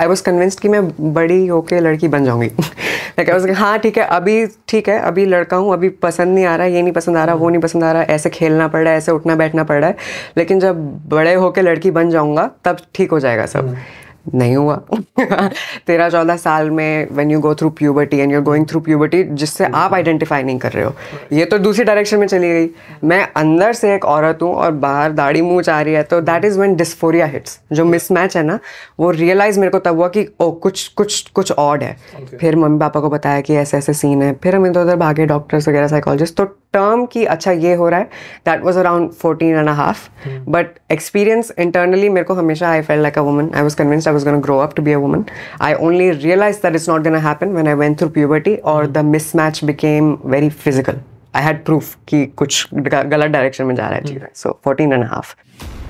I was convinced कि मैं बड़ी होके लड़की बन जाऊँगी हाँ ठीक है अभी ठीक है अभी लड़का हूँ अभी पसंद नहीं आ रहा ये नहीं पसंद आ रहा वो नहीं पसंद आ रहा ऐसे खेलना पड़ रहा है ऐसे उठना बैठना पड़ रहा है लेकिन जब बड़े होके लड़की बन जाऊँगा तब ठीक हो जाएगा सब हम्म। नहीं हुआ तेरह चौदह साल में when you go through puberty and you going through puberty जिससे आप आइडेंटिफाई mm-hmm. नहीं कर रहे हो ये तो दूसरी डायरेक्शन में चली गई मैं अंदर से एक औरत हूँ और बाहर दाढ़ी मुँह आ रही है तो that is one dysphoria hits जो मिसमैच mm-hmm. है ना वो रियलाइज़ मेरे को तब हुआ कि ओ oh, कुछ कुछ कुछ ऑड है okay. फिर मम्मी पापा को बताया कि ऐसे ऐसे सीन है फिर हम इधर उधर भागे डॉक्टर्स वगैरह साइकोलॉजिस्ट तो टर्म की अच्छा ये हो रहा है that was around fourteen and half but experience internally मेरे को हमेशा I felt like a woman I was convinced I was gonna grow up to be a woman I only realised that is not gonna happen when I went through puberty और the mismatch became very physical I had proof कि कुछ गलत direction में जा रहा है so fourteen and half